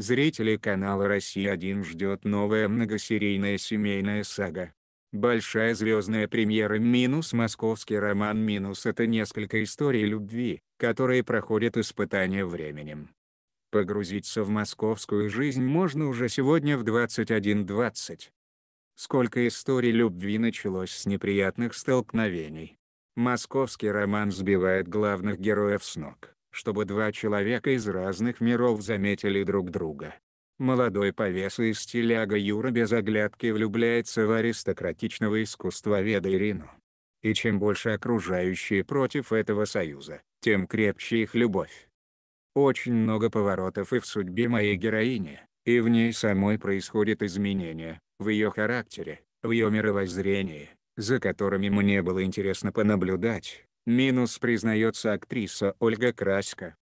Зрители канала «Россия-1» ждет новая многосерийная семейная сага. Большая звездная премьера минус московский роман минус это несколько историй любви, которые проходят испытания временем. Погрузиться в московскую жизнь можно уже сегодня в 21.20. Сколько историй любви началось с неприятных столкновений. Московский роман сбивает главных героев с ног чтобы два человека из разных миров заметили друг друга. Молодой повеса из стиляга Юра без оглядки влюбляется в аристократичного искусствоведа Ирину. И чем больше окружающие против этого союза, тем крепче их любовь. Очень много поворотов и в судьбе моей героини, и в ней самой происходят изменения, в ее характере, в ее мировоззрении, за которыми мне было интересно понаблюдать. Минус признается актриса Ольга Краська.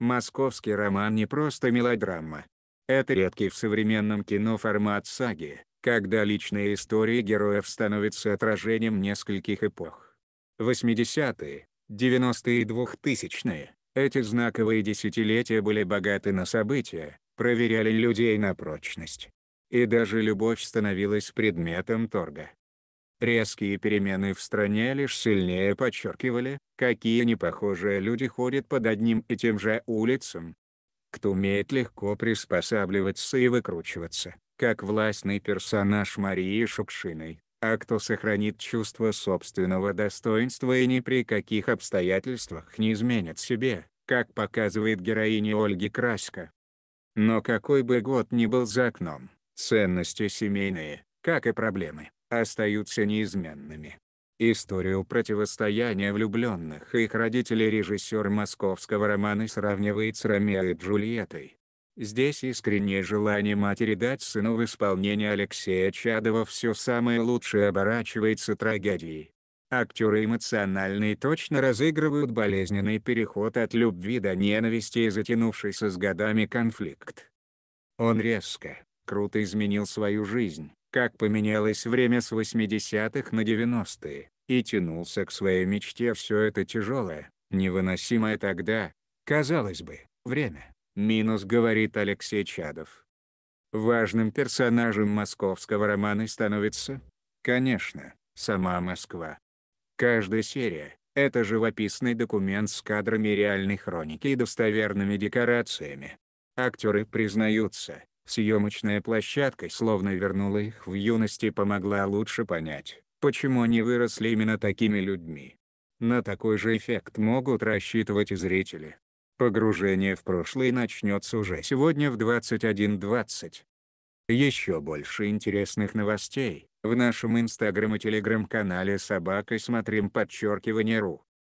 Московский роман не просто мелодрама. Это редкий в современном кино формат саги, когда личные истории героев становятся отражением нескольких эпох. 80-е, 90-е и 2000-е. Эти знаковые десятилетия были богаты на события, проверяли людей на прочность. И даже любовь становилась предметом торга. Резкие перемены в стране лишь сильнее подчеркивали, какие непохожие люди ходят под одним и тем же улицам. Кто умеет легко приспосабливаться и выкручиваться, как властный персонаж Марии Шукшиной, а кто сохранит чувство собственного достоинства и ни при каких обстоятельствах не изменит себе, как показывает героиня Ольги Краська. Но какой бы год ни был за окном, ценности семейные, как и проблемы, остаются неизменными. Историю противостояния влюбленных и их родителей режиссер московского романа сравнивает с Ромео и Джульеттой. Здесь искреннее желание матери дать сыну в исполнении Алексея Чадова все самое лучшее оборачивается трагедией. Актеры эмоционально и точно разыгрывают болезненный переход от любви до ненависти и затянувшийся с годами конфликт. Он резко, круто изменил свою жизнь, как поменялось время с 80-х на 90-е, и тянулся к своей мечте все это тяжелое, невыносимое тогда, казалось бы, время. Минус говорит Алексей Чадов. Важным персонажем московского романа становится, конечно, сама Москва. Каждая серия — это живописный документ с кадрами реальной хроники и достоверными декорациями. Актеры признаются, Съемочная площадка словно вернула их в юности, и помогла лучше понять, почему они выросли именно такими людьми. На такой же эффект могут рассчитывать и зрители. Погружение в прошлое начнется уже сегодня в 21.20. Еще больше интересных новостей в нашем инстаграм и телеграм-канале «Собака» смотрим подчеркивание ру.